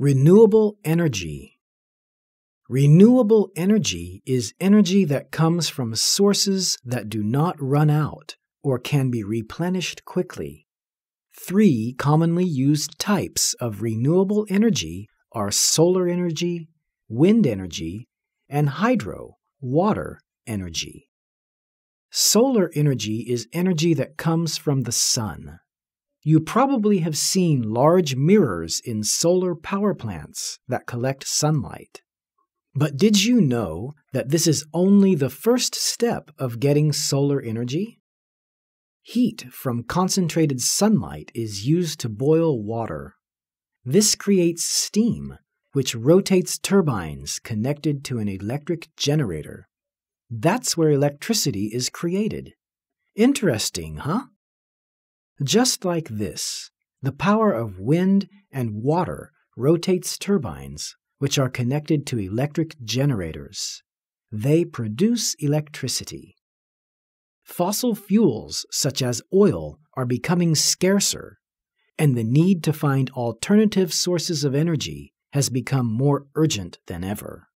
Renewable energy. Renewable energy is energy that comes from sources that do not run out or can be replenished quickly. Three commonly used types of renewable energy are solar energy, wind energy, and hydro, water, energy. Solar energy is energy that comes from the sun. You probably have seen large mirrors in solar power plants that collect sunlight. But did you know that this is only the first step of getting solar energy? Heat from concentrated sunlight is used to boil water. This creates steam, which rotates turbines connected to an electric generator. That's where electricity is created. Interesting, huh? Just like this, the power of wind and water rotates turbines, which are connected to electric generators. They produce electricity. Fossil fuels such as oil are becoming scarcer, and the need to find alternative sources of energy has become more urgent than ever.